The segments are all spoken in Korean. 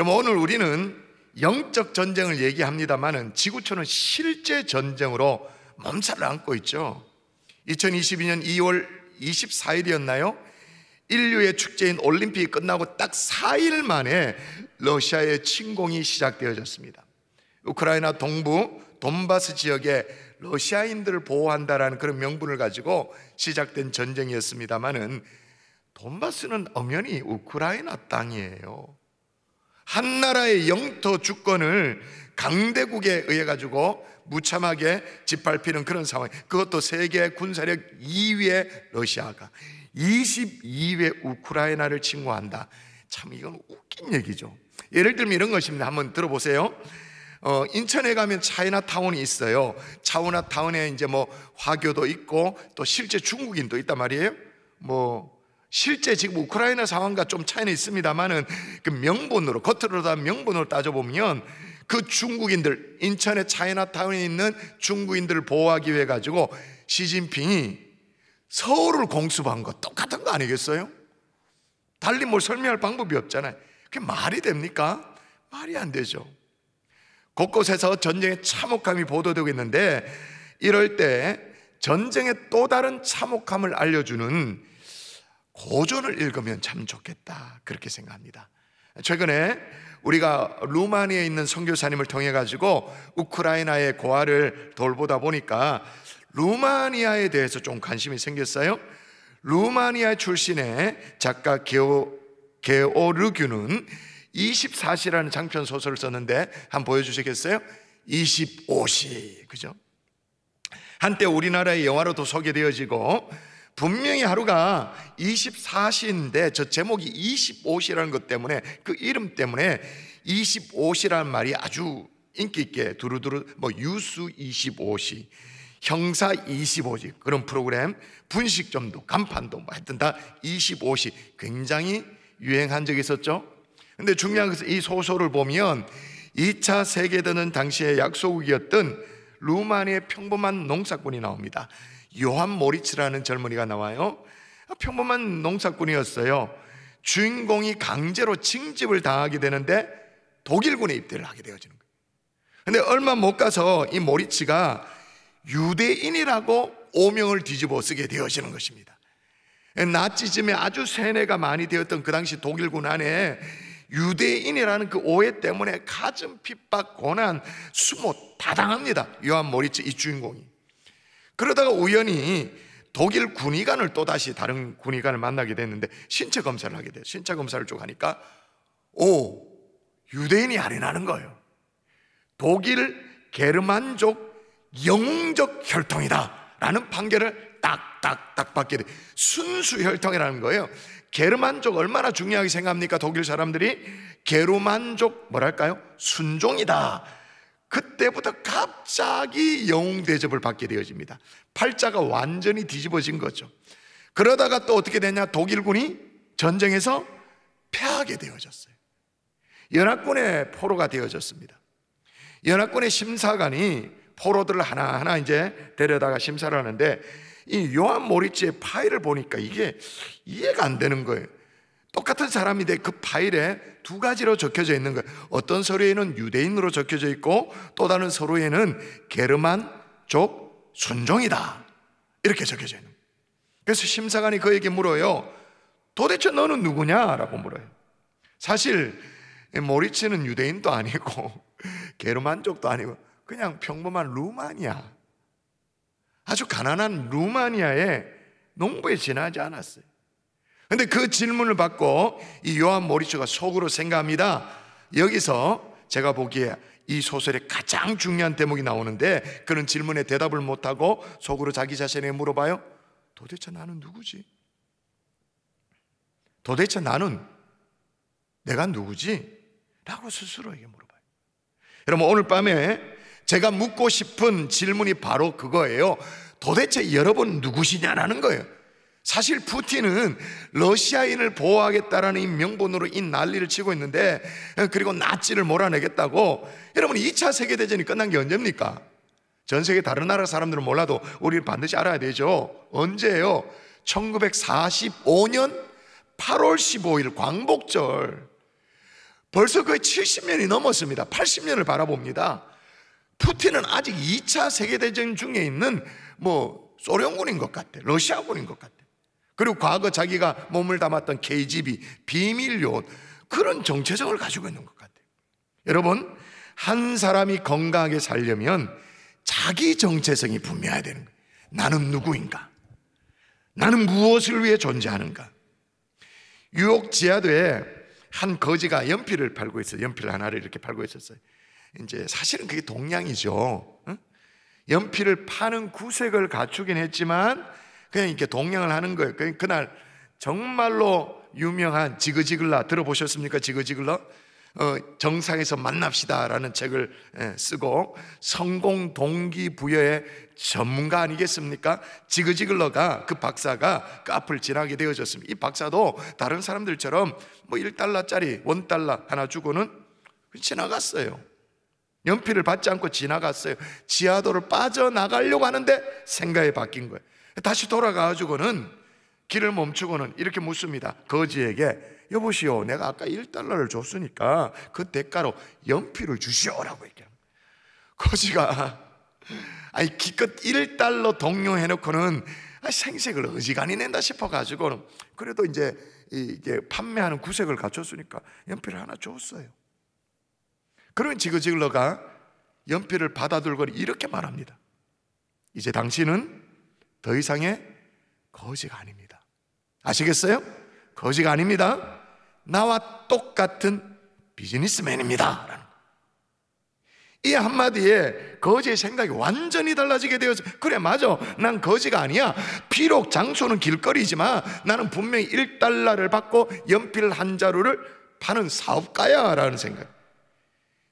여러분 오늘 우리는 영적 전쟁을 얘기합니다만은 지구촌은 실제 전쟁으로 몸살을 안고 있죠. 2022년 2월 24일이었나요? 인류의 축제인 올림픽이 끝나고 딱 4일 만에 러시아의 침공이 시작되어졌습니다. 우크라이나 동부 돈바스 지역에 러시아인들을 보호한다라는 그런 명분을 가지고 시작된 전쟁이었습니다만은 돈바스는 엄연히 우크라이나 땅이에요. 한 나라의 영토 주권을 강대국에 의해 가지고 무참하게 짓밟히는 그런 상황. 그것도 세계 군사력 2위의 러시아가 2 2위의 우크라이나를 침공한다. 참 이건 웃긴 얘기죠. 예를 들면 이런 것입니다. 한번 들어보세요. 어, 인천에 가면 차이나타운이 있어요. 차이나타운에 이제 뭐 화교도 있고 또 실제 중국인도 있단 말이에요. 뭐 실제 지금 우크라이나 상황과 좀 차이는 있습니다만은 그 명분으로 겉으로 다 명분으로 따져보면 그 중국인들 인천의 차이나타운에 있는 중국인들을 보호하기 위해 가지고 시진핑이 서울을 공습한 거 똑같은 거 아니겠어요? 달리 뭘 설명할 방법이 없잖아요. 그게 말이 됩니까? 말이 안 되죠. 곳곳에서 전쟁의 참혹함이 보도되고 있는데 이럴 때 전쟁의 또 다른 참혹함을 알려주는 고전을 읽으면 참 좋겠다 그렇게 생각합니다. 최근에 우리가 루마니아에 있는 선교사님을 통해 가지고 우크라이나의 고아를 돌보다 보니까 루마니아에 대해서 좀 관심이 생겼어요. 루마니아 출신의 작가 게오, 게오르규는 24시라는 장편 소설을 썼는데 한번 보여주시겠어요? 25시 그죠? 한때 우리나라의 영화로도 소개되어지고 분명히 하루가 24시인데 저 제목이 25시라는 것 때문에 그 이름 때문에 25시라는 말이 아주 인기 있게 두루두루 뭐 유수 25시 형사 25시 그런 프로그램 분식점도 간판도 뭐 하여튼 다 25시 굉장히 유행한 적이 있었죠 근데 중요한 것은 이 소설을 보면 2차 세계대전 당시의 약소국이었던 루마니의 평범한 농사꾼이 나옵니다 요한 모리츠라는 젊은이가 나와요. 평범한 농사꾼이었어요. 주인공이 강제로 징집을 당하게 되는데 독일군에 입대를 하게 되어지는 거예요. 근데 얼마 못 가서 이 모리츠가 유대인이라고 오명을 뒤집어 쓰게 되어지는 것입니다. 나치즘에 아주 세뇌가 많이 되었던 그 당시 독일군 안에 유대인이라는 그 오해 때문에 가슴 핍박, 고난, 수모 다 당합니다. 요한 모리츠 이 주인공이. 그러다가 우연히 독일 군의관을 또 다시 다른 군의관을 만나게 됐는데 신체 검사를 하게 돼요. 신체 검사를 쭉 하니까 오 유대인이 아니라는 거예요. 독일 게르만족 영웅적 혈통이다라는 판결을 딱딱딱 받게 돼. 순수 혈통이라는 거예요. 게르만족 얼마나 중요하게 생각합니까? 독일 사람들이 게르만족 뭐랄까요? 순종이다. 그때부터 갑자기 영웅 대접을 받게 되어집니다. 팔자가 완전히 뒤집어진 거죠. 그러다가 또 어떻게 되냐? 독일군이 전쟁에서 패하게 되어졌어요. 연합군의 포로가 되어졌습니다. 연합군의 심사관이 포로들을 하나하나 이제 데려다가 심사를 하는데 이 요한 모리치의 파일을 보니까 이게 이해가 안 되는 거예요. 똑같은 사람인데 그 파일에 두 가지로 적혀져 있는 거예요. 어떤 서류에는 유대인으로 적혀져 있고 또 다른 서류에는 게르만족 순종이다. 이렇게 적혀져 있는 거예요. 그래서 심사관이 그에게 물어요. 도대체 너는 누구냐? 라고 물어요. 사실 모리치는 유대인도 아니고 게르만족도 아니고 그냥 평범한 루마니아 아주 가난한 루마니아의 농부에 지나지 않았어요. 근데 그 질문을 받고 이 요한 모리츠가 속으로 생각합니다. 여기서 제가 보기에 이 소설의 가장 중요한 대목이 나오는데 그런 질문에 대답을 못하고 속으로 자기 자신에 물어봐요. 도대체 나는 누구지? 도대체 나는 내가 누구지? 라고 스스로에게 물어봐요. 여러분, 오늘 밤에 제가 묻고 싶은 질문이 바로 그거예요. 도대체 여러분 누구시냐라는 거예요. 사실 푸틴은 러시아인을 보호하겠다라는 이 명분으로 이 난리를 치고 있는데 그리고 나치를 몰아내겠다고 여러분 2차 세계대전이 끝난 게 언제입니까? 전 세계 다른 나라 사람들은 몰라도 우리는 반드시 알아야 되죠 언제예요? 1945년 8월 15일 광복절 벌써 거의 70년이 넘었습니다 80년을 바라봅니다 푸틴은 아직 2차 세계대전 중에 있는 뭐 소련군인 것 같아 러시아군인 것 같아 그리고 과거 자기가 몸을 담았던 KGB, 비밀요원, 그런 정체성을 가지고 있는 것 같아요. 여러분, 한 사람이 건강하게 살려면 자기 정체성이 분명해야 되는 거예요. 나는 누구인가? 나는 무엇을 위해 존재하는가? 뉴욕 지하도에 한 거지가 연필을 팔고 있어요. 연필 하나를 이렇게 팔고 있었어요. 이제 사실은 그게 동양이죠. 연필을 파는 구색을 갖추긴 했지만 그냥 이렇게 동행을 하는 거예요. 그, 그날 정말로 유명한 지그지글라 들어보셨습니까? 지그지글라? 어, 정상에서 만납시다라는 책을 예, 쓰고 성공 동기 부여의 전문가 아니겠습니까? 지그지글러가 그 박사가 그 앞을 지나게 되어졌습니다. 이 박사도 다른 사람들처럼 뭐 1달러짜리 1달러 하나 주고는 지나갔어요. 연필을 받지 않고 지나갔어요. 지하도를 빠져나가려고 하는데 생각이 바뀐 거예요. 다시 돌아가가지고는 길을 멈추고는 이렇게 묻습니다. 거지에게 여보시오, 내가 아까 1달러를 줬으니까 그 대가로 연필을 주시오라고 얘기합니다. 거지가 아니 기껏 1달러 동료해 놓고는 아, 생색을 어지간히 낸다 싶어 가지고는 그래도 이제 이게 판매하는 구색을 갖췄으니까 연필을 하나 줬어요. 그러면 지그질러가 연필을 받아들고 이렇게 말합니다. 이제 당신은 더 이상의 거지가 아닙니다. 아시겠어요? 거지가 아닙니다. 나와 똑같은 비즈니스맨입니다. 이 한마디에 거지의 생각이 완전히 달라지게 되어서 그래 맞아 난 거지가 아니야 비록 장소는 길거리지만 나는 분명히 1달러를 받고 연필 한 자루를 파는 사업가야 라는 생각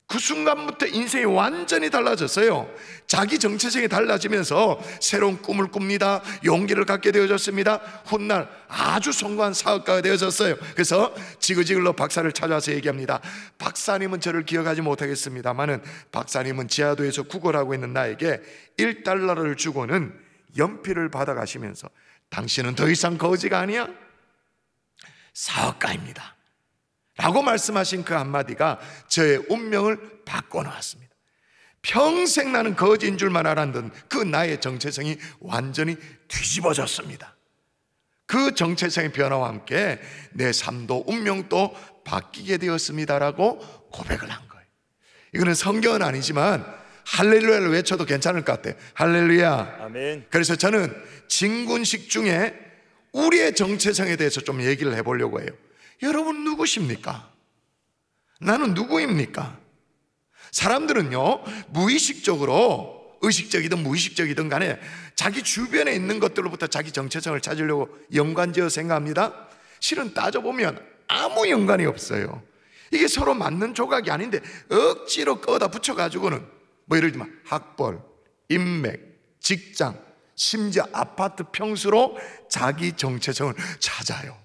그 순간부터 인생이 완전히 달라졌어요. 자기 정체성이 달라지면서 새로운 꿈을 꿉니다. 용기를 갖게 되어졌습니다. 훗날 아주 성공한 사업가가 되어졌어요. 그래서 지그지글로 박사를 찾아서 얘기합니다. 박사님은 저를 기억하지 못하겠습니다만은 박사님은 지하도에서 구걸하고 있는 나에게 1달러를 주고는 연필을 받아가시면서 당신은 더 이상 거지가 아니야? 사업가입니다. 라고 말씀하신 그 한마디가 저의 운명을 바꿔놓았습니다. 평생 나는 거지인 줄만 알았던 그 나의 정체성이 완전히 뒤집어졌습니다. 그 정체성의 변화와 함께 내 삶도 운명도 바뀌게 되었습니다라고 고백을 한 거예요. 이거는 성경은 아니지만 할렐루야를 외쳐도 괜찮을 것 같아요. 할렐루야. 아멘. 그래서 저는 진군식 중에 우리의 정체성에 대해서 좀 얘기를 해보려고 해요. 여러분 누구십니까? 나는 누구입니까? 사람들은요, 무의식적으로 의식적이든 무의식적이든 간에 자기 주변에 있는 것들로부터 자기 정체성을 찾으려고 연관지어 생각합니다. 실은 따져보면 아무 연관이 없어요. 이게 서로 맞는 조각이 아닌데 억지로 꺼다 붙여가지고는 뭐 예를 들면 학벌, 인맥, 직장, 심지어 아파트 평수로 자기 정체성을 찾아요.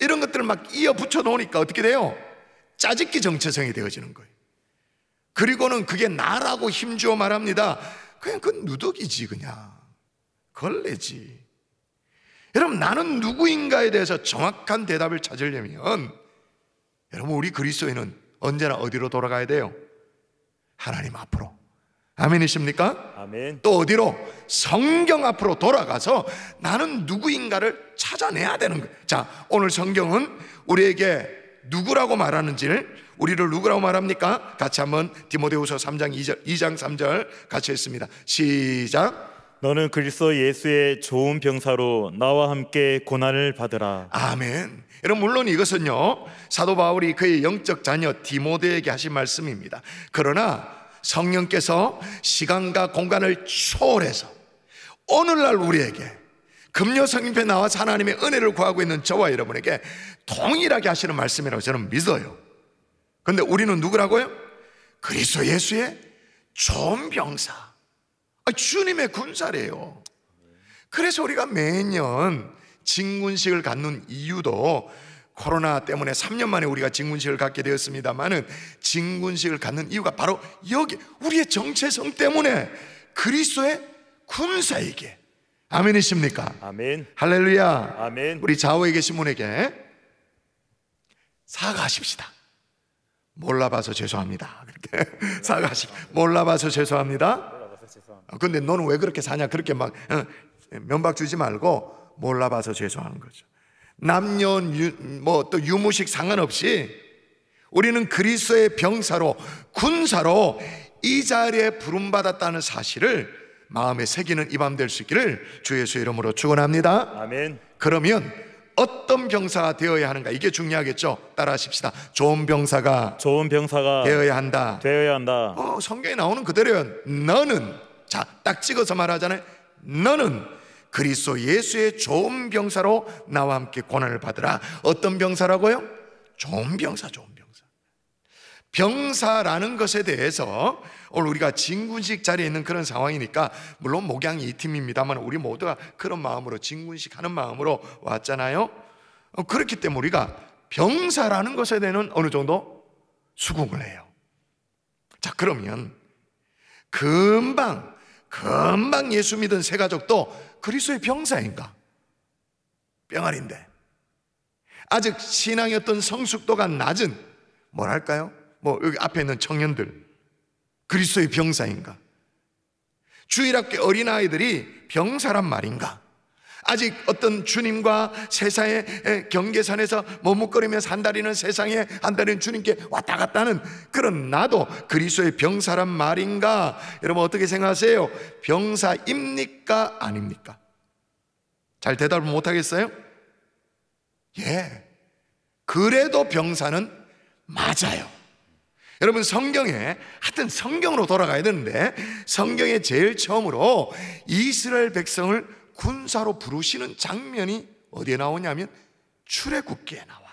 이런 것들을 막 이어 붙여 놓으니까 어떻게 돼요? 짜집기 정체성이 되어지는 거예요. 그리고는 그게 나라고 힘주어 말합니다. 그냥 그건 누더기지 그냥. 걸레지. 여러분 나는 누구인가에 대해서 정확한 대답을 찾으려면 여러분 우리 그리스도인은 언제나 어디로 돌아가야 돼요? 하나님 앞으로. 아멘이십니까? 아멘. 또 어디로? 성경 앞으로 돌아가서 나는 누구인가를 찾아내야 되는 거예요. 자, 오늘 성경은 우리에게 누구라고 말하는지를 우리를 누구라고 말합니까? 같이 한번 디모데후서 3장 2절, 2장 3절 같이 했습니다. 시작. 너는 그리스도 예수의 좋은 병사로 나와 함께 고난을 받으라. 아멘. 여러분 물론 이것은요 사도 바울이 그의 영적 자녀 디모데에게 하신 말씀입니다. 그러나 성령께서 시간과 공간을 초월해서 오늘날 우리에게 금요 성인에 나와 하나님의 은혜를 구하고 있는 저와 여러분에게 동일하게 하시는 말씀이라고 저는 믿어요. 근데 우리는 누구라고요? 그리스도 예수의 좋은 병사. 아, 주님의 군사래요. 그래서 우리가 매년 진군식을 갖는 이유도 코로나 때문에 3년 만에 우리가 진군식을 갖게 되었습니다만은 진군식을 갖는 이유가 바로 여기 우리의 정체성 때문에 그리스도의 군사에게 아멘이십니까? 아멘. 할렐루야. 아멘. 우리 좌우에 계신 분에게 사과하십시다. 몰라봐서 죄송합니다. 그렇게 사과하십. 몰라봐서 죄송합니다. 어, 근데 너는 왜 그렇게 사냐? 그렇게 막 어, 면박 주지 말고 몰라봐서 죄송하 거죠. 남녀 뭐또 유무식 상관없이 우리는 그리스도의 병사로 군사로 이 자리에 부름 받았다는 사실을 마음에 새기는 이 밤 될 수 있기를 주 예수 이름으로 축원합니다. 아멘. 그러면 어떤 병사가 되어야 하는가 이게 중요하겠죠. 따라하십시다. 좋은 병사가 좋은 병사가 되어야 한다. 되어야 한다. 어, 성경에 나오는 그대로요. 너는 자, 딱 찍어서 말하잖아요. 너는 그리스도 예수의 좋은 병사로 나와 함께 고난을 받으라. 어떤 병사라고요? 좋은 병사, 좋은 병사. 병사라는 것에 대해서 오늘 우리가 진군식 자리에 있는 그런 상황이니까 물론 목양이 이 팀입니다만 우리 모두가 그런 마음으로 진군식 하는 마음으로 왔잖아요. 어, 그렇기 때문에 우리가 병사라는 것에 대해서는 어느 정도 수긍을 해요. 자, 그러면 금방 금방 예수 믿은 새 가족도 그리스도의 병사인가? 병아리인데 아직 신앙의 어떤 성숙도가 낮은 뭐랄까요? 뭐 여기 앞에 있는 청년들 그리스도의 병사인가? 주일학교 어린아이들이 병사란 말인가? 아직 어떤 주님과 세상의 경계선에서 머뭇거리며 산다리는 세상에 한다리는 주님께 왔다 갔다 하는 그런 나도 그리스도의 병사란 말인가? 여러분 어떻게 생각하세요? 병사입니까? 아닙니까? 잘 대답을 못 하겠어요? 예. 그래도 병사는 맞아요. 여러분 성경에 하여튼 성경으로 돌아가야 되는데 성경에 제일 처음으로 이스라엘 백성을 군사로 부르시는 장면이 어디에 나오냐면 출애굽기에 나와요.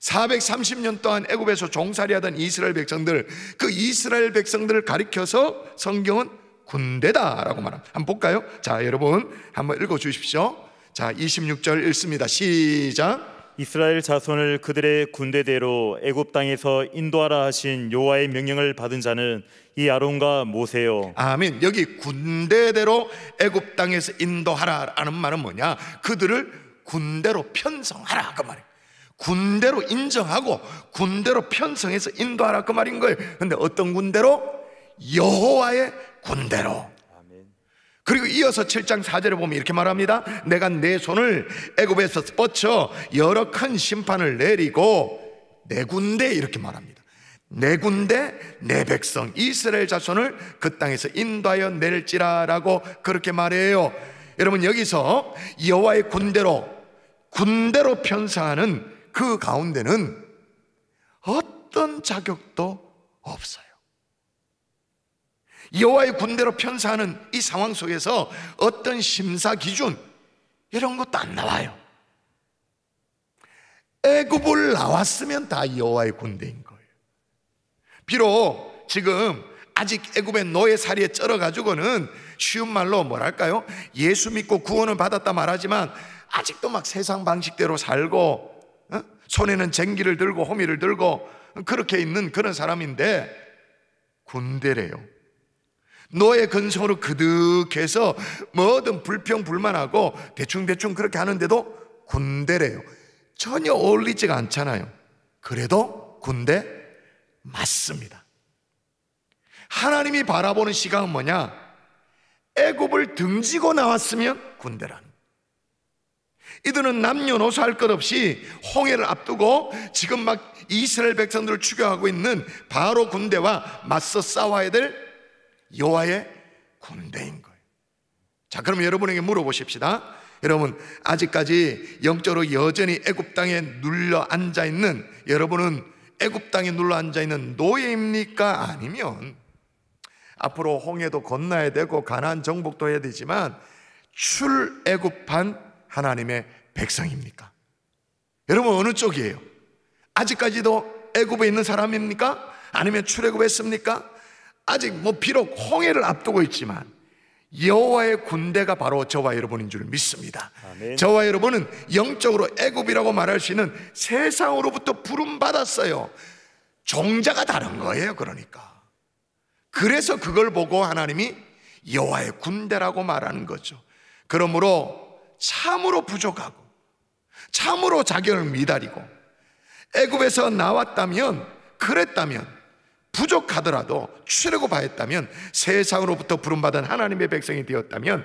430년 동안 애굽에서 종살이 하던 이스라엘 백성들, 그 이스라엘 백성들을 가리켜서 성경은 군대다라고 말합니다. 한번 볼까요? 자, 여러분 한번 읽어 주십시오. 자, 26절 읽습니다. 시작. 이스라엘 자손을 그들의 군대대로 애굽 땅에서 인도하라 하신 여호와의 명령을 받은 자는 이 아론과 모세요. 아멘. 여기 군대대로 애굽 땅에서 인도하라라는 말은 뭐냐? 그들을 군대로 편성하라 그 말이에요. 군대로 인정하고 군대로 편성해서 인도하라 그 말인 거예요. 근데 어떤 군대로? 여호와의 군대로. 그리고 이어서 7장 4절에 보면 이렇게 말합니다. 내가 내 손을 애굽에서 뻗쳐 여러 큰 심판을 내리고 네 군데 이렇게 말합니다. 네 군데 네 백성 이스라엘 자손을 그 땅에서 인도하여 낼지라라고 그렇게 말해요. 여러분 여기서 여호와의 군대로 군대로 편사하는 그 가운데는 어떤 자격도 없어요. 여호와의 군대로 편사하는 이 상황 속에서 어떤 심사 기준 이런 것도 안 나와요. 애굽을 나왔으면 다 여호와의 군대인 거예요. 비록 지금 아직 애굽의 노예살이에 쩔어가지고는 쉬운 말로 뭐랄까요? 예수 믿고 구원을 받았다 말하지만 아직도 막 세상 방식대로 살고 어? 손에는 쟁기를 들고 호미를 들고 그렇게 있는 그런 사람인데 군대래요. 노예 근성으로 그득해서 뭐든 불평 불만하고 대충대충 그렇게 하는데도 군대래요. 전혀 어울리지가 않잖아요. 그래도 군대 맞습니다. 하나님이 바라보는 시각은 뭐냐? 애굽을 등지고 나왔으면 군대란. 이들은 남녀노소 할 것 없이 홍해를 앞두고 지금 막 이스라엘 백성들을 추격하고 있는 바로 군대와 맞서 싸워야 될 여호와의 군대인 거예요. 자, 그럼 여러분에게 물어보십시다. 여러분 아직까지 영적으로 여전히 애굽 땅에 눌려 앉아 있는 여러분은 애굽 땅에 눌러 앉아 있는 노예입니까? 아니면 앞으로 홍해도 건너야 되고 가나안 정복도 해야 되지만 출애굽한 하나님의 백성입니까? 여러분 어느 쪽이에요? 아직까지도 애굽에 있는 사람입니까? 아니면 출애굽했습니까? 아직 뭐 비록 홍해를 앞두고 있지만 여호와의 군대가 바로 저와 여러분인 줄 믿습니다. 아멘. 저와 여러분은 영적으로 애굽이라고 말할 수 있는 세상으로부터 부름 받았어요. 종자가 다른 거예요. 그러니까 그래서 그걸 보고 하나님이 여호와의 군대라고 말하는 거죠. 그러므로 참으로 부족하고 참으로 자격을 미달이고 애굽에서 나왔다면 그랬다면 부족하더라도 추세라고 바했다면 세상으로부터 부름받은 하나님의 백성이 되었다면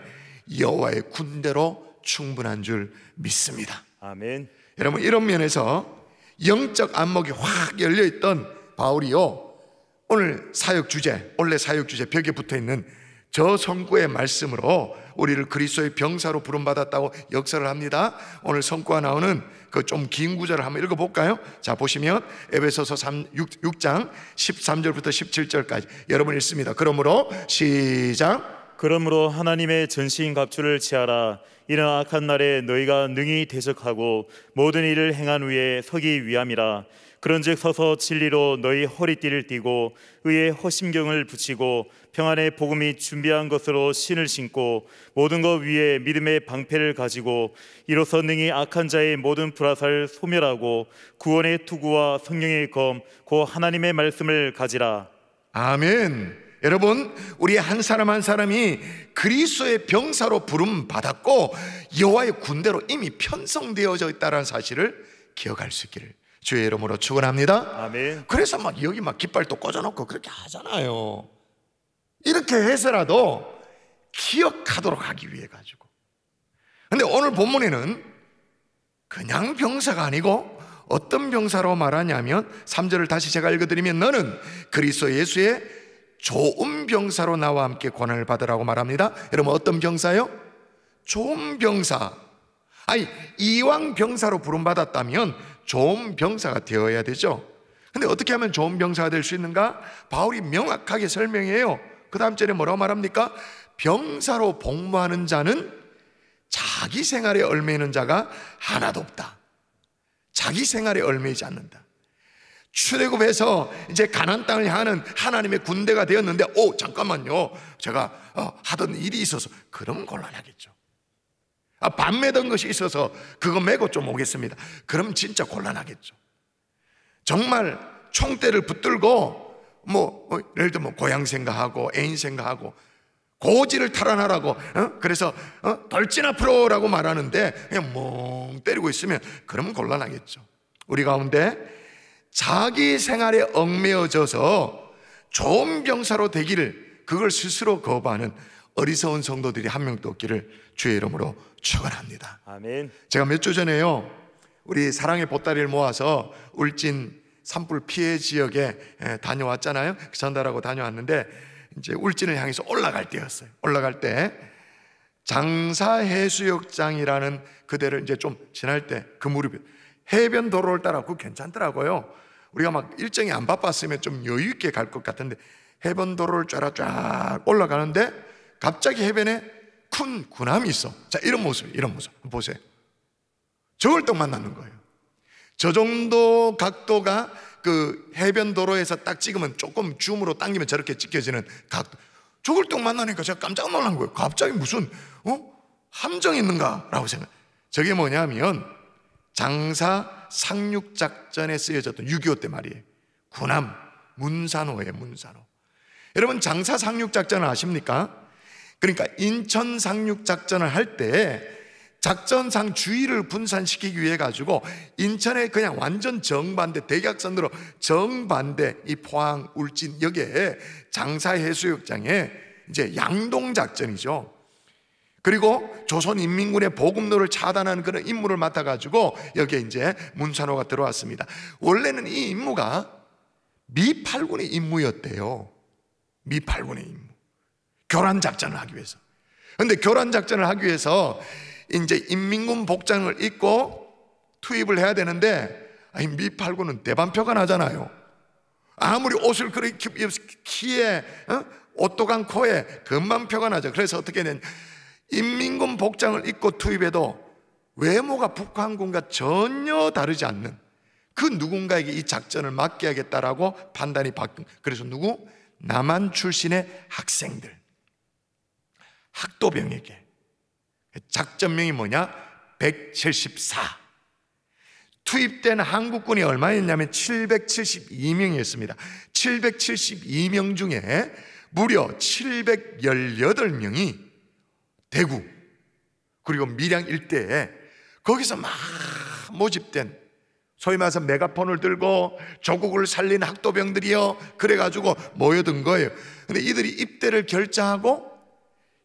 여호와의 군대로 충분한 줄 믿습니다. 아멘. 여러분 이런 면에서 영적 안목이 확 열려 있던 바울이요 오늘 사역 주제 원래 사역 주제 벽에 붙어 있는 저 성구의 말씀으로 우리를 그리스도의 병사로 부름받았다고 역사를 합니다. 오늘 성구가 나오는 그좀긴 구절을 한번 읽어볼까요? 자, 보시면 에베소서 3, 6, 장 13절부터 17절까지 여러분 읽습니다. 그러므로 시작. 그러므로 하나님의 전신 갑주를 취하라. 이는 악한 날에 너희가 능히 대적하고 모든 일을 행한 후에 서기 위함이라. 그런즉 서서 진리로 너희 허리띠를 띠고 의의 허심경을 붙이고 평안의 복음이 준비한 것으로 신을 신고 모든 것 위에 믿음의 방패를 가지고 이로써 능히 악한 자의 모든 불화살 소멸하고 구원의 투구와 성령의 검 고 하나님의 말씀을 가지라 아멘 여러분 우리 한 사람 한 사람이 그리스도의 병사로 부름 받았고 여호와의 군대로 이미 편성되어져 있다는 사실을 기억할 수 있기를 주의 이름으로 축원합니다. 아멘. 그래서 막 여기 막 깃발도 꽂아놓고 그렇게 하잖아요. 이렇게 해서라도 기억하도록 하기 위해 가지고. 근데 오늘 본문에는 그냥 병사가 아니고 어떤 병사로 말하냐면 3절을 다시 제가 읽어드리면 너는 그리스도 예수의 좋은 병사로 나와 함께 권한을 받으라고 말합니다. 여러분 어떤 병사요? 좋은 병사. 아니 이왕 병사로 부름받았다면 좋은 병사가 되어야 되죠. 근데 어떻게 하면 좋은 병사가 될 수 있는가? 바울이 명확하게 설명해요. 그 다음 절에 뭐라고 말합니까? 병사로 복무하는 자는 자기 생활에 얼매이는 자가 하나도 없다. 자기 생활에 얼매이지 않는다. 출애굽해서 이제 가난 땅을 향하는 하나님의 군대가 되었는데, 오 잠깐만요, 제가 어, 하던 일이 있어서 그런 곤란하겠죠. 아, 밤매던 것이 있어서 그거 메고 좀 오겠습니다. 그럼 진짜 곤란하겠죠. 정말 총대를 붙들고 뭐, 뭐 예를 들면 뭐 고향 생각하고 애인 생각하고 고지를 탈환하라고 어? 그래서 어? 돌진 앞으로라고 말하는데 그냥 멍 때리고 있으면 그러면 곤란하겠죠. 우리 가운데 자기 생활에 얽매여져서 좋은 병사로 되기를 그걸 스스로 거부하는 어리석은 성도들이 한 명도 없기를 주의 이름으로 축원합니다. 아멘. 제가 몇 주 전에요. 우리 사랑의 보따리를 모아서 울진 산불 피해 지역에 다녀왔잖아요. 그 전달하고 다녀왔는데 이제 울진을 향해서 올라갈 때였어요. 올라갈 때 장사 해수욕장이라는 그대를 이제 좀 지날 때 그 무릎이 해변 도로를 따라 그 괜찮더라고요. 우리가 막 일정이 안 바빴으면 좀 여유 있게 갈 것 같은데 해변 도로를 쫙쫙 올라가는데 갑자기 해변에 큰 군함이 있어. 자, 이런 모습, 이런 모습. 보세요. 저걸 또 만나는 거예요. 저 정도 각도가 그 해변 도로에서 딱 찍으면 조금 줌으로 당기면 저렇게 찍혀지는 각도. 저걸 딱 만나니까 제가 깜짝 놀란 거예요. 갑자기 무슨, 어? 함정이 있는가라고 생각. 저게 뭐냐면 장사 상륙작전에 쓰여졌던 6.25 때 말이에요. 군함, 문산호예요, 문산호. 여러분, 장사 상륙작전 아십니까? 그러니까 인천 상륙 작전을 할 때 작전상 주의를 분산시키기 위해 가지고 인천에 그냥 완전 정반대 대각선으로 정반대 이 포항 울진 역에 장사 해수욕장에 이제 양동 작전이죠. 그리고 조선인민군의 보급로를 차단하는 그런 임무를 맡아가지고 여기에 이제 문산호가 들어왔습니다. 원래는 이 임무가 미팔군의 임무였대요. 미팔군의 임무. 교란 작전을 하기 위해서. 근데 교란 작전을 하기 위해서 이제 인민군 복장을 입고 투입을 해야 되는데 아니 미팔군은 대반표가 나잖아요. 아무리 옷을 그렇게 키에 어? 옷도강 코에 금만표가 나죠. 그래서 어떻게 된 인민군 복장을 입고 투입해도 외모가 북한군과 전혀 다르지 않는 그 누군가에게 이 작전을 맡겨야겠다라고 판단이 바뀐 그래서 누구? 남한 출신의 학생들 학도병에게 작전명이 뭐냐? 174. 투입된 한국군이 얼마였냐면 772명이었습니다. 772명 중에 무려 718명이 대구 그리고 밀양 일대에 거기서 막 모집된 소위 말해서 메가폰을 들고 조국을 살린 학도병들이요 그래가지고 모여든 거예요 근데 이들이 입대를 결정하고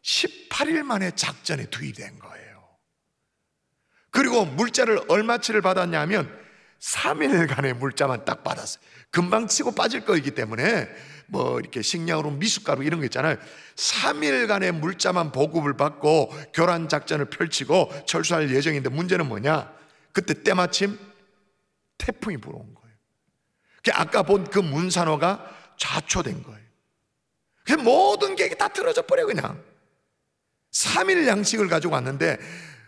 18일 만에 작전에 투입된 거예요. 그리고 물자를 얼마치를 받았냐면 3일간의 물자만 딱 받았어요. 금방 치고 빠질 거이기 때문에 뭐 이렇게 식량으로 미숫가루 이런 거 있잖아요. 3일간의 물자만 보급을 받고 교란 작전을 펼치고 철수할 예정인데 문제는 뭐냐? 그때 때마침 태풍이 불어온 거예요. 아까 본 그 문산호가 좌초된 거예요. 모든 계획이 다 틀어져 버려 그냥. 3일 양식을 가지고 왔는데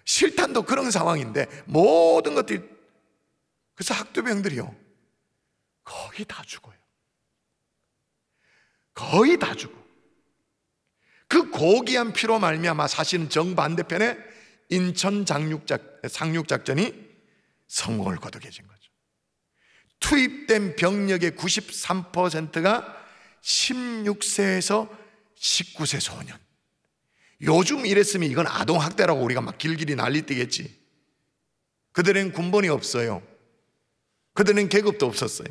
실탄도 그런 상황인데 모든 것들이 그래서 학두병들이요 거의 다 죽어요 거의 다 죽어 그 고귀한 피로 말미암아 사실은 정반대편에 인천 장륙작, 상륙작전이 성공을 거두게 된 거죠 투입된 병력의 93%가 16세에서 19세 소년 요즘 이랬으면 이건 아동학대라고 우리가 막 길길이 난리 뛰겠지. 그들은 군번이 없어요. 그들은 계급도 없었어요.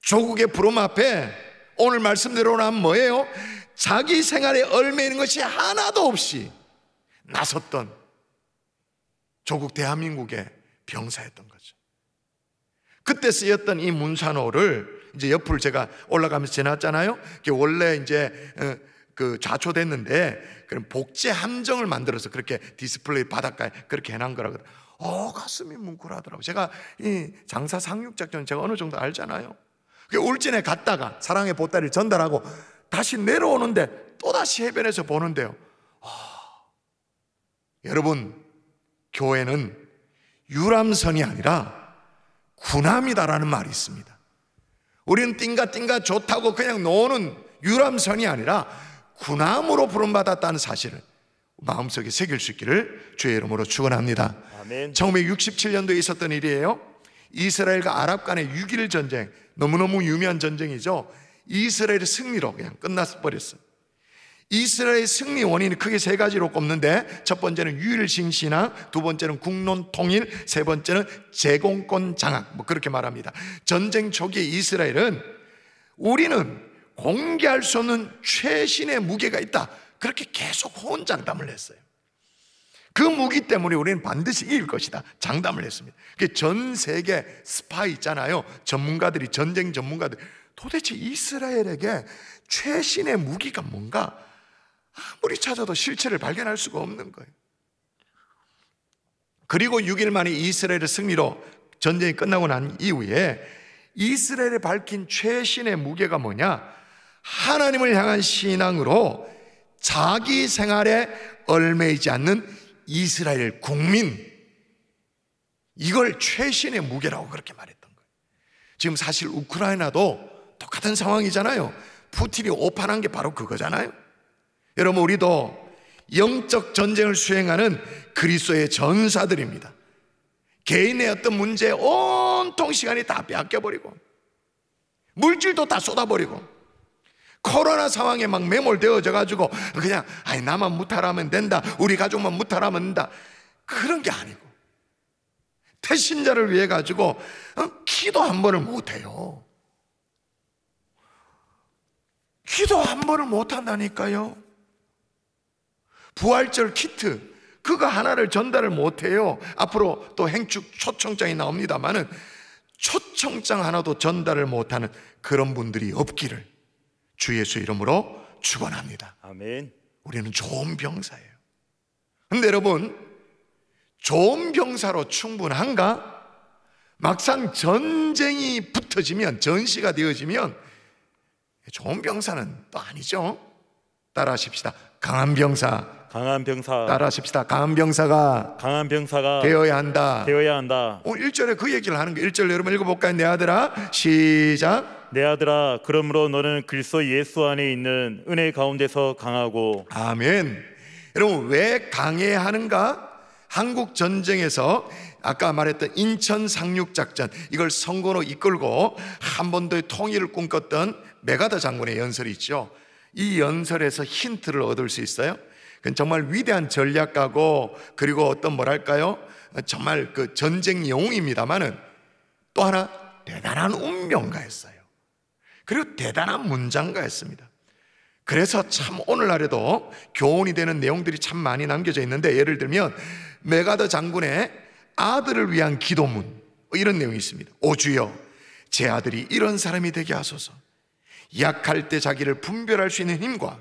조국의 부름 앞에 오늘 말씀대로 나면 뭐예요? 자기 생활에 얽매이는 것이 하나도 없이 나섰던 조국 대한민국의 병사였던 거죠. 그때 쓰였던 이 문산호를 이제 옆을 제가 올라가면서 지났잖아요. 원래 이제 어, 그 좌초됐는데 그럼 복제 함정을 만들어서 그렇게 디스플레이 바닷가에 그렇게 해놓은 거라고 어 가슴이 뭉클하더라고 제가 이 장사 상륙 작전 제가 어느 정도 알잖아요 그 울진에 갔다가 사랑의 보따리를 전달하고 다시 내려오는데 또다시 해변에서 보는데요 어, 여러분 교회는 유람선이 아니라 군함이다라는 말이 있습니다 우리는 띵가띵가 좋다고 그냥 노는 유람선이 아니라 군함으로 부름받았다는 사실을 마음속에 새길 수 있기를 주의 이름으로 축원합니다. 1967년도에 있었던 일이에요. 이스라엘과 아랍 간의 6일 전쟁, 너무너무 유명한 전쟁이죠. 이스라엘의 승리로 그냥 끝났버렸어요. 이스라엘 승리 원인이 크게 세 가지로 꼽는데 첫 번째는 유일신신앙, 두 번째는 국론 통일, 세 번째는 제공권 장악 뭐 그렇게 말합니다. 전쟁 초기 이스라엘은 우리는 공개할 수 없는 최신의 무게가 있다. 그렇게 계속 혼언장담을 했어요. 그 무기 때문에 우리는 반드시 이길 것이다. 장담을 했습니다. 전 세계 스파 있잖아요. 전문가들이, 전쟁 전문가들. 도대체 이스라엘에게 최신의 무기가 뭔가 아무리 찾아도 실체를 발견할 수가 없는 거예요. 그리고 6일 만에 이스라엘의 승리로 전쟁이 끝나고 난 이후에 이스라엘이 밝힌 최신의 무게가 뭐냐? 하나님을 향한 신앙으로 자기 생활에 얼매이지 않는 이스라엘 국민 이걸 최신의 무게라고 그렇게 말했던 거예요. 지금 사실 우크라이나도 똑같은 상황이잖아요. 푸틴이 오판한 게 바로 그거잖아요. 여러분 우리도 영적 전쟁을 수행하는 그리스도의 전사들입니다. 개인의 어떤 문제에 온통 시간이 다 빼앗겨버리고 물질도 다 쏟아버리고 코로나 상황에 막 매몰되어져 가지고 그냥 아니 나만 무탈하면 된다. 우리 가족만 무탈하면 된다. 그런 게 아니고 태신자를 위해 가지고 어? 기도 한 번을 못 해요. 기도 한 번을 못 한다니까요. 부활절 키트 그거 하나를 전달을 못 해요. 앞으로 또 행축 초청장이 나옵니다만은 초청장 하나도 전달을 못하는 그런 분들이 없기를 주 예수 이름으로 축원합니다. 아멘. 우리는 좋은 병사예요. 근데 여러분, 좋은 병사로 충분한가? 막상 전쟁이 붙어지면 전시가 되어지면 좋은 병사는 또 아니죠. 따라하십시다. 강한 병사. 강한 병사. 따라하십시다. 강한 병사가 강한 병사가 되어야 한다. 되어야 한다. 오늘 어, 1절에 그 얘기를 하는 거. 1절 여러분 읽어 볼까요? 내 아들아. 시작. 내 아들아 그러므로 너는 그리스도 예수 안에 있는 은혜 가운데서 강하고 아멘. 여러분 왜강해 하는가? 한국 전쟁에서 아까 말했던 인천 상륙 작전 이걸 선거로 이끌고 한 번더 통일을 꿈꿨던 메가더 장군의 연설이 있죠. 이 연설에서 힌트를 얻을 수 있어요. 그건 정말 위대한 전략가고 그리고 어떤 뭐랄까요? 정말 그 전쟁 영웅입니다만은 또 하나 대단한 운명가였어요. 그리고 대단한 문장가였습니다. 그래서 참 오늘날에도 교훈이 되는 내용들이 참 많이 남겨져 있는데 예를 들면 메가더 장군의 아들을 위한 기도문 뭐 이런 내용이 있습니다. 오주여 제 아들이 이런 사람이 되게 하소서. 약할 때 자기를 분별할 수 있는 힘과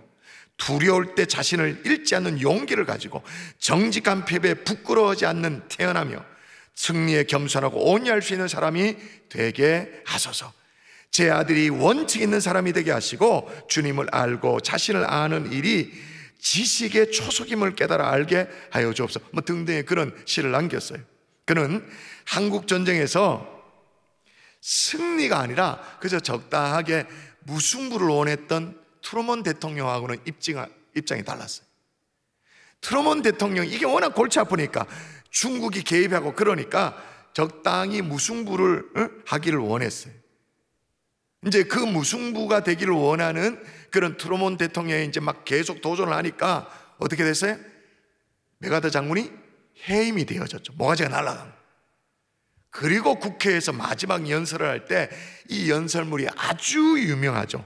두려울 때 자신을 잃지 않는 용기를 가지고 정직한 패배에 부끄러워하지 않는 태어나며 승리에 겸손하고 온유할 수 있는 사람이 되게 하소서. 제 아들이 원칙 있는 사람이 되게 하시고 주님을 알고 자신을 아는 일이 지식의 초속임을 깨달아 알게 하여 주옵소서. 뭐 등등의 그런 시를 남겼어요. 그는 한국 전쟁에서 승리가 아니라 그저 적당하게 무승부를 원했던 트루먼 대통령하고는 입증 입장이 달랐어요. 트루먼 대통령 이게 워낙 골치 아프니까 중국이 개입하고 그러니까 적당히 무승부를 어? 하기를 원했어요. 이제 그 무승부가 되기를 원하는 그런 트로몬 대통령이 이제 막 계속 도전을 하니까 어떻게 됐어요? 메가다 장군이 해임이 되어졌죠. 모가지가 날라간 그리고 국회에서 마지막 연설을 할 때 이 연설물이 아주 유명하죠.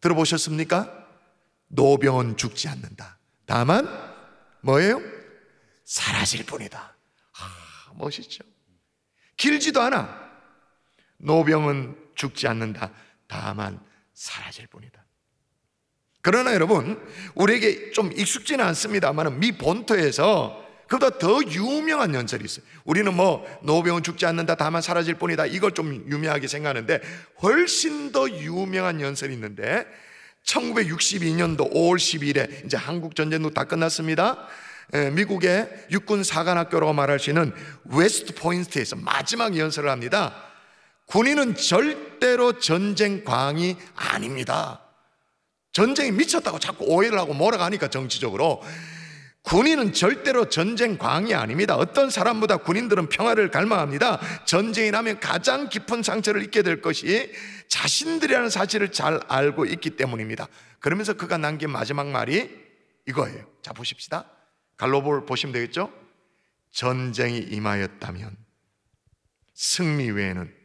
들어보셨습니까? 노병은 죽지 않는다. 다만 뭐예요? 사라질 뿐이다. 아, 멋있죠. 길지도 않아. 노병은 죽지 않는다. 다만 사라질 뿐이다. 그러나 여러분, 우리에게 좀 익숙지는 않습니다만 미 본토에서 그보다 더 유명한 연설이 있어요. 우리는 뭐 노병은 죽지 않는다. 다만 사라질 뿐이다. 이걸 좀 유명하게 생각하는데 훨씬 더 유명한 연설이 있는데 1962년도 5월 12일에 이제 한국 전쟁도 다 끝났습니다. 미국의 육군 사관학교라고 말할 수 있는 웨스트 포인트에서 마지막 연설을 합니다. 군인은 절대로 전쟁 광이 아닙니다. 전쟁이 미쳤다고 자꾸 오해를 하고 몰아가니까 정치적으로 군인은 절대로 전쟁 광이 아닙니다. 어떤 사람보다 군인들은 평화를 갈망합니다. 전쟁이 나면 가장 깊은 상처를 입게 될 것이 자신들이라는 사실을 잘 알고 있기 때문입니다. 그러면서 그가 남긴 마지막 말이 이거예요. 자, 보십시다. 갈로볼 보시면 되겠죠? 전쟁이 임하였다면 승리 외에는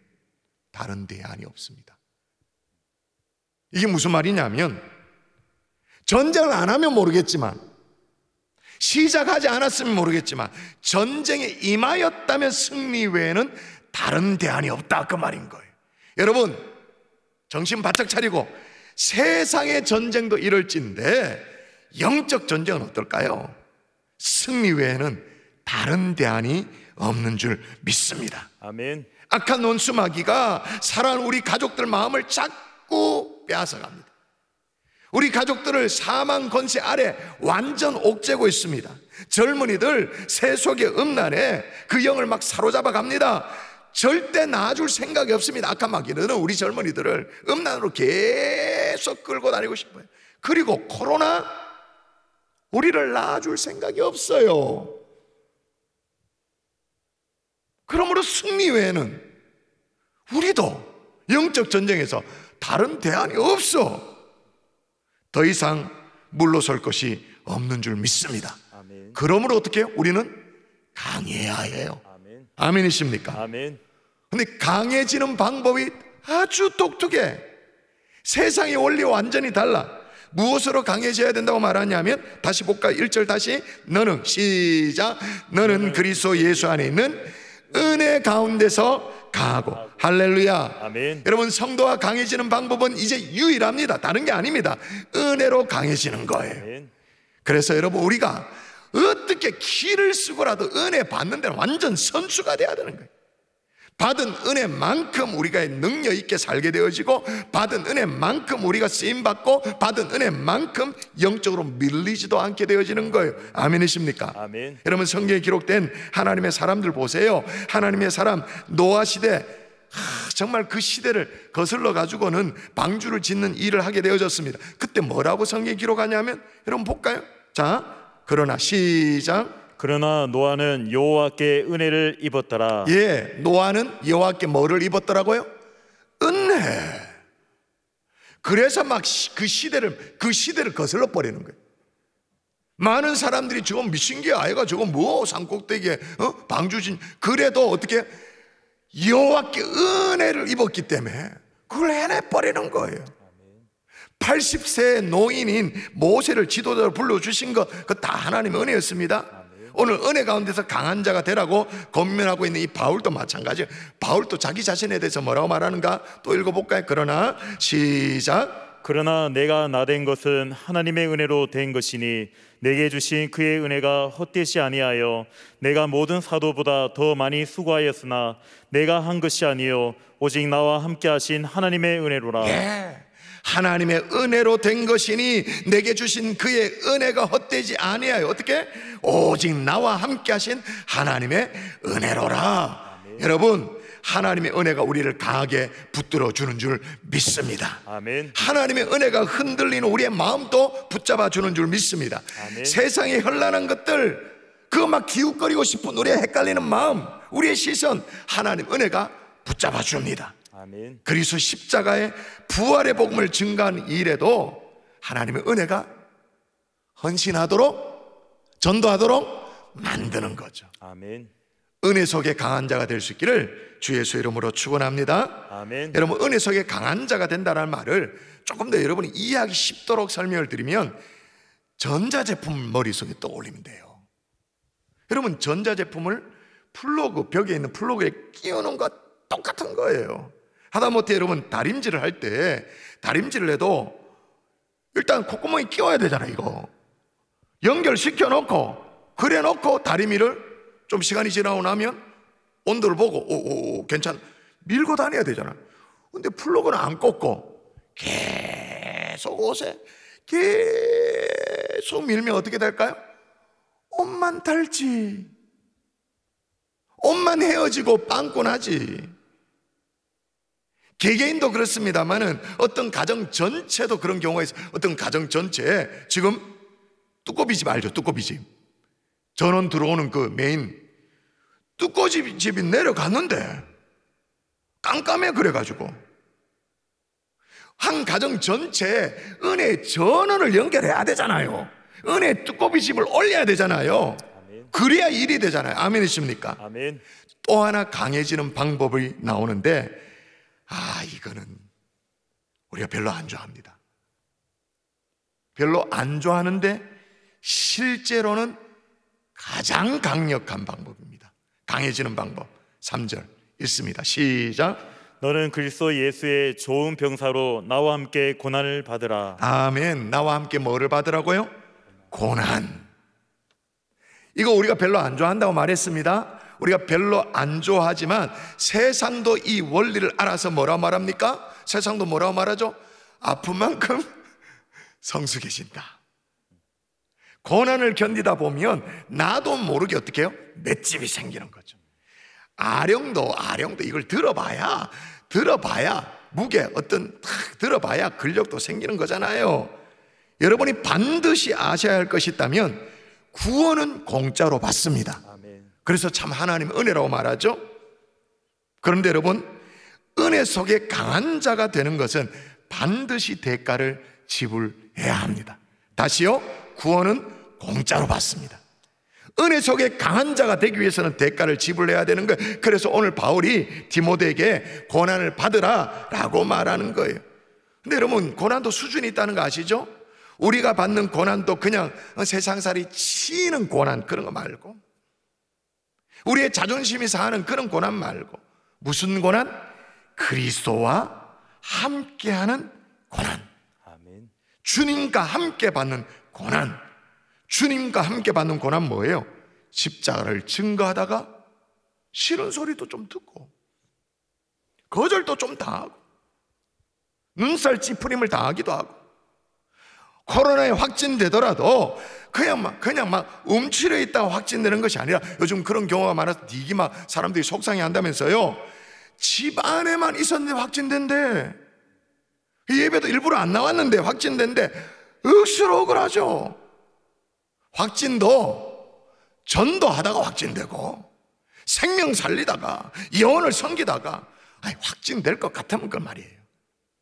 다른 대안이 없습니다. 이게 무슨 말이냐면 전쟁을 안 하면 모르겠지만 시작하지 않았으면 모르겠지만 전쟁에 임하였다면 승리 외에는 다른 대안이 없다 그 말인 거예요. 여러분 정신 바짝 차리고 세상의 전쟁도 이럴진데 영적 전쟁은 어떨까요? 승리 외에는 다른 대안이 없는 줄 믿습니다. 아멘. 악한 원수마귀가 살아난 우리 가족들 마음을 자꾸 빼앗아갑니다. 우리 가족들을 사망 건세 아래 완전 옥죄고 있습니다. 젊은이들 세속의 음란에 그 영을 막 사로잡아 갑니다. 절대 놔줄 생각이 없습니다. 악한 마귀는 우리 젊은이들을 음란으로 계속 끌고 다니고 싶어요. 그리고 코로나 우리를 놔줄 생각이 없어요. 그러므로 승리 외에는 우리도 영적 전쟁에서 다른 대안이 없어. 더 이상 물러설 것이 없는 줄 믿습니다. 아멘. 그러므로 어떻게 해요? 우리는 강해야 해요. 아멘. 아멘이십니까? 아멘. 근데 강해지는 방법이 아주 독특해. 세상의 원리 완전히 달라. 무엇으로 강해져야 된다고 말하냐면 다시 볼까? 1절 다시 너는 시작 너는 네. 그리스도 예수 안에 있는 은혜 가운데서 가고 할렐루야. 아멘. 여러분 성도가 강해지는 방법은 이제 유일합니다. 다른 게 아닙니다. 은혜로 강해지는 거예요. 아멘. 그래서 여러분 우리가 어떻게 키를 쓰고라도 은혜 받는 데는 완전 선수가 돼야 되는 거예요. 받은 은혜만큼 우리가 능력 있게 살게 되어지고 받은 은혜만큼 우리가 쓰임 받고 받은 은혜만큼 영적으로 밀리지도 않게 되어지는 거예요. 아멘이십니까? 아멘. 여러분 성경에 기록된 하나님의 사람들 보세요. 하나님의 사람 노아 시대 하, 정말 그 시대를 거슬러 가지고는 방주를 짓는 일을 하게 되어졌습니다. 그때 뭐라고 성경에 기록하냐면 여러분 볼까요? 자, 그러나 시작 그러나 노아는 여호와께 은혜를 입었더라. 예, 노아는 여호와께 뭐를 입었더라고요? 은혜. 그래서 막 그 시대를 그 시대를 거슬러 버리는 거예요. 많은 사람들이 저거 미친 게 아이가 저거 뭐 산꼭대기에 어? 방주진 그래도 어떻게 여호와께 은혜를 입었기 때문에 그걸 해내 버리는 거예요. 80세 노인인 모세를 지도자로 불러 주신 것 그 다 하나님의 은혜였습니다. 오늘 은혜 가운데서 강한 자가 되라고 권면하고 있는 이 바울도 마찬가지예요. 바울도 자기 자신에 대해서 뭐라고 말하는가 또 읽어볼까요? 그러나 시작. 그러나 내가 나 된 것은 하나님의 은혜로 된 것이니 내게 주신 그의 은혜가 헛되지 아니하여 내가 모든 사도보다 더 많이 수고하였으나 내가 한 것이 아니요 오직 나와 함께 하신 하나님의 은혜로라. 예. 하나님의 은혜로 된 것이니 내게 주신 그의 은혜가 헛되지 아니하여 어떻게 오직 나와 함께 하신 하나님의 은혜로라. 아멘. 여러분 하나님의 은혜가 우리를 강하게 붙들어 주는 줄 믿습니다. 아멘. 하나님의 은혜가 흔들리는 우리의 마음도 붙잡아 주는 줄 믿습니다. 아멘. 세상의 현란한 것들 그 막 기웃거리고 싶은 우리의 헷갈리는 마음, 우리의 시선 하나님 은혜가 붙잡아 줍니다. 아멘. 그리스 십자가의 부활의 복음을 증가한 일에도 하나님의 은혜가 헌신하도록 전도하도록 만드는 거죠. 아멘. 은혜 속에 강한 자가 될 수 있기를 주 예수 이름으로 축원합니다. 아멘. 여러분 은혜 속에 강한 자가 된다는 말을 조금 더 여러분이 이해하기 쉽도록 설명을 드리면 전자제품 머릿속에 떠올리면 돼요. 여러분 전자제품을 플러그 벽에 있는 플러그에 끼우는 것 똑같은 거예요. 하다못해 여러분 다림질을 할 때 다림질을 해도 일단 콧구멍이 끼워야 되잖아요 이거 연결시켜 놓고 그래 놓고 다리미를 좀 시간이 지나고 나면 온도를 보고 오, 오, 괜찮 밀고 다녀야 되잖아 근데 플러그는 안 꽂고 계속 옷에 계속 밀면 어떻게 될까요? 옷만 탈지 옷만 헤어지고 빵꾸나지 개개인도 그렇습니다만은 어떤 가정 전체도 그런 경우가 있어 요 어떤 가정 전체에 지금 뚜꼬비집 알죠? 뚜꼬비집. 전원 들어오는 그 메인 뚜꼬집 집이 내려갔는데 깜깜해 그래가지고 한 가정 전체에 은혜 전원을 연결해야 되잖아요. 은혜 뚜꼬비집을 올려야 되잖아요. 그래야 일이 되잖아요. 아멘이십니까? 아멘. 또 하나 강해지는 방법이 나오는데 아, 이거는 우리가 별로 안 좋아합니다. 별로 안 좋아하는데 실제로는 가장 강력한 방법입니다. 강해지는 방법. 3절 읽습니다. 시작. 너는 그리스도 예수의 좋은 병사로 나와 함께 고난을 받으라. 아멘. 나와 함께 뭐를 받으라고요? 고난. 이거 우리가 별로 안 좋아한다고 말했습니다. 우리가 별로 안 좋아하지만 세상도 이 원리를 알아서 뭐라 말합니까? 세상도 뭐라 말하죠? 아픈 만큼 성숙해진다. 고난을 견디다 보면 나도 모르게 어떻게 해요? 맷집이 생기는 거죠. 아령도 아령도 이걸 들어봐야 들어봐야 무게 어떤 탁 들어봐야 근력도 생기는 거잖아요. 여러분이 반드시 아셔야 할 것이 있다면 구원은 공짜로 받습니다. 그래서 참 하나님 은혜라고 말하죠. 그런데 여러분, 은혜 속에 강한 자가 되는 것은 반드시 대가를 지불해야 합니다. 다시요, 구원은 공짜로 받습니다. 은혜 속에 강한 자가 되기 위해서는 대가를 지불해야 되는 거예요. 그래서 오늘 바울이 디모데에게 고난을 받으라 라고 말하는 거예요. 근데 여러분, 고난도 수준이 있다는 거 아시죠? 우리가 받는 고난도 그냥 세상살이 치는 고난 그런 거 말고 우리의 자존심이 사하는 그런 고난 말고 무슨 고난? 그리스도와 함께하는 고난. 아멘. 주님과 함께 받는 고난. 주님과 함께 받는 고난 뭐예요? 십자가를 증거하다가 싫은 소리도 좀 듣고 거절도 좀 당하고 눈살 찌푸림을 당하기도 하고 코로나에 확진되더라도 그냥 막 그냥 막 움츠려 있다가 확진되는 것이 아니라 요즘 그런 경우가 많아서 니기 막 사람들이 속상해 한다면서요. 집 안에만 있었는데 확진된대. 예배도 일부러 안 나왔는데 확진된대. 억수로 억울하죠. 확진도 전도하다가 확진되고 생명 살리다가 예언을 섬기다가 아니 확진될 것 같으면 그 말이에요.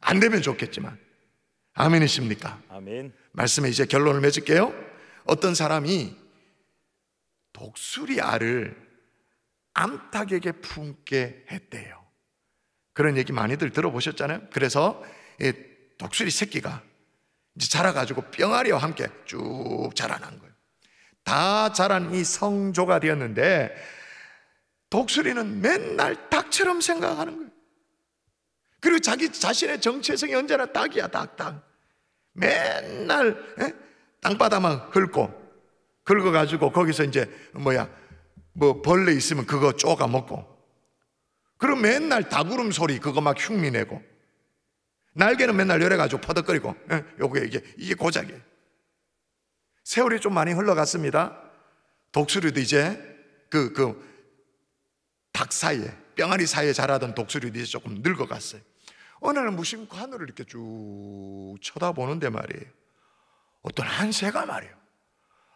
안 되면 좋겠지만 아멘이십니까? 아멘. 말씀에 이제 결론을 맺을게요. 어떤 사람이 독수리 알을 암탉에게 품게 했대요. 그런 얘기 많이들 들어보셨잖아요. 그래서 독수리 새끼가 이제 자라가지고 뿅아리와 함께 쭉 자라난 거예요. 다 자란 이 성조가 되었는데 독수리는 맨날 닭처럼 생각하는 거예요. 그리고 자기 자신의 정체성이 언제나 딱이야, 딱, 딱. 맨날 에? 땅바닥만 긁고 긁어가지고 거기서 이제 뭐야 뭐 벌레 있으면 그거 쪼가 먹고 그럼 맨날 다구름 소리 그거 막 흉내 내고 날개는 맨날 열어가지고 퍼덕거리고 에? 요게 이게 이게 고작이에요. 세월이 좀 많이 흘러갔습니다. 독수리도 이제 그 그 닭 사이에 병아리 사이에 자라던 독수리도 이제 조금 늙어갔어요. 어느 날 무심코 하늘을 이렇게 쭉 쳐다보는데 말이에요. 어떤 한 새가 말이에요.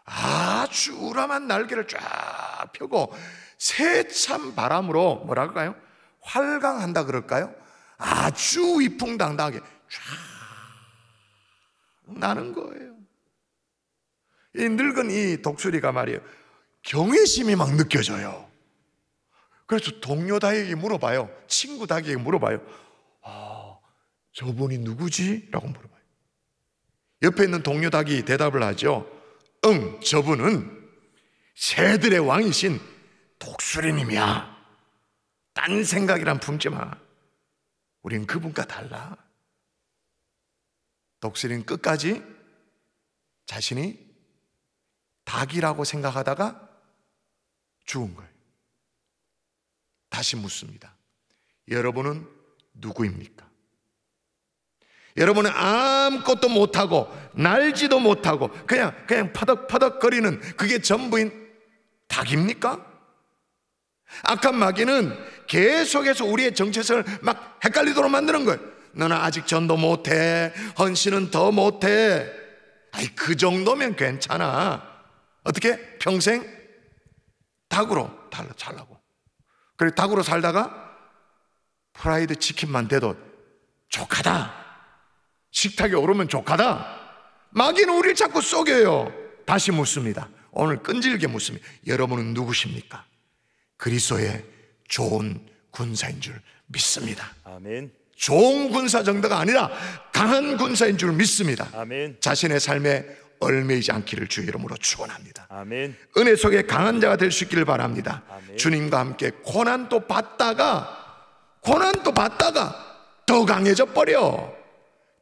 아주 우람한 날개를 쫙 펴고 새찬 바람으로 뭐랄까요? 활강한다 그럴까요? 아주 위풍당당하게 쫙 나는 거예요. 이 늙은 이 독수리가 말이에요. 경외심이 막 느껴져요. 그래서 동료 닭에게 물어봐요. 친구 닭에게 물어봐요. 아, 저분이 누구지? 라고 물어봐요. 옆에 있는 동료 닭이 대답을 하죠. 응, 저분은 새들의 왕이신 독수리님이야. 딴 생각이란 품지 마. 우린 그분과 달라. 독수리는 끝까지 자신이 닭이라고 생각하다가 죽은 거예요. 다시 묻습니다. 여러분은 누구입니까? 여러분은 아무것도 못하고 날지도 못하고 그냥 그냥 파덕파덕거리는 그게 전부인 닭입니까? 악한 마귀는 계속해서 우리의 정체성을 막 헷갈리도록 만드는 거예요. 너는 아직 전도 못해. 헌신은 더 못해. 아이 그 정도면 괜찮아. 어떻게 평생 닭으로 살라고. 그래 닭으로 살다가 프라이드 치킨만 돼도 족하다. 식탁에 오르면 족하다. 마귀는 우리를 자꾸 속여요. 다시 묻습니다. 오늘 끈질게 묻습니다. 여러분은 누구십니까? 그리스도의 좋은 군사인 줄 믿습니다. 아멘. 좋은 군사 정도가 아니라 강한 군사인 줄 믿습니다. 아멘. 자신의 삶에 얼매이지 않기를 주 이름으로 축원합니다. 아멘. 은혜 속에 강한 자가 될 수 있기를 바랍니다. 아멘. 주님과 함께 고난도 받다가 고난도 받다가 더 강해져 버려.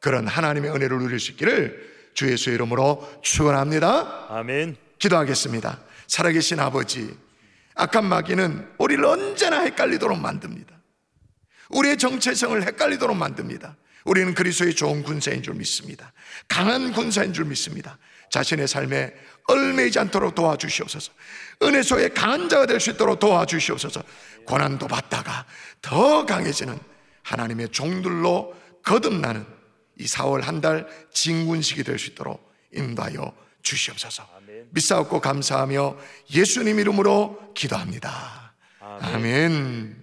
그런 하나님의 은혜를 누리시기를 주 예수 이름으로 축원합니다. 아멘. 기도하겠습니다. 살아계신 아버지, 악한 마귀는 우리를 언제나 헷갈리도록 만듭니다. 우리의 정체성을 헷갈리도록 만듭니다. 우리는 그리스도의 좋은 군사인 줄 믿습니다. 강한 군사인 줄 믿습니다. 자신의 삶에 얼매이지 않도록 도와주시옵소서. 은혜 속에 강한 자가 될 수 있도록 도와주시옵소서. 고난도 받다가 더 강해지는 하나님의 종들로 거듭나는 이 4월 한 달 진군식이 될 수 있도록 인도하여 주시옵소서. 믿사옵고 감사하며 예수님 이름으로 기도합니다. 아멘. 아멘.